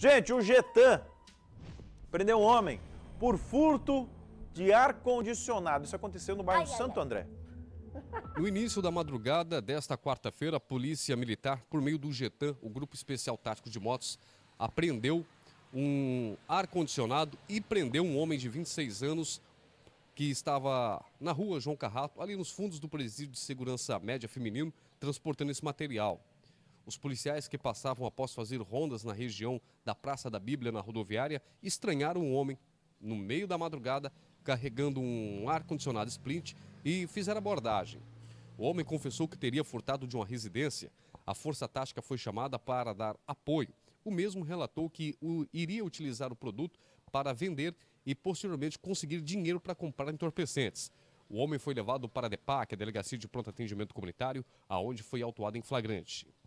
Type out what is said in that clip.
Gente, o Getan prendeu um homem por furto de ar-condicionado. Isso aconteceu no bairro ai, Santo ai, André. No início da madrugada desta quarta-feira, a Polícia Militar, por meio do Getan, o Grupo Especial Tático de Motos, apreendeu um ar-condicionado e prendeu um homem de 26 anos que estava na rua João Carrato, ali nos fundos do presídio de segurança média feminino, transportando esse material. Os policiais que passavam após fazer rondas na região da Praça da Bíblia, na rodoviária, estranharam um homem no meio da madrugada carregando um ar-condicionado splint e fizeram abordagem. O homem confessou que teria furtado de uma residência. A força tática foi chamada para dar apoio. O mesmo relatou que o, iria utilizar o produto para vender e posteriormente conseguir dinheiro para comprar entorpecentes. O homem foi levado para a DEPAC, a Delegacia de Pronto Atendimento Comunitário, aonde foi autuado em flagrante.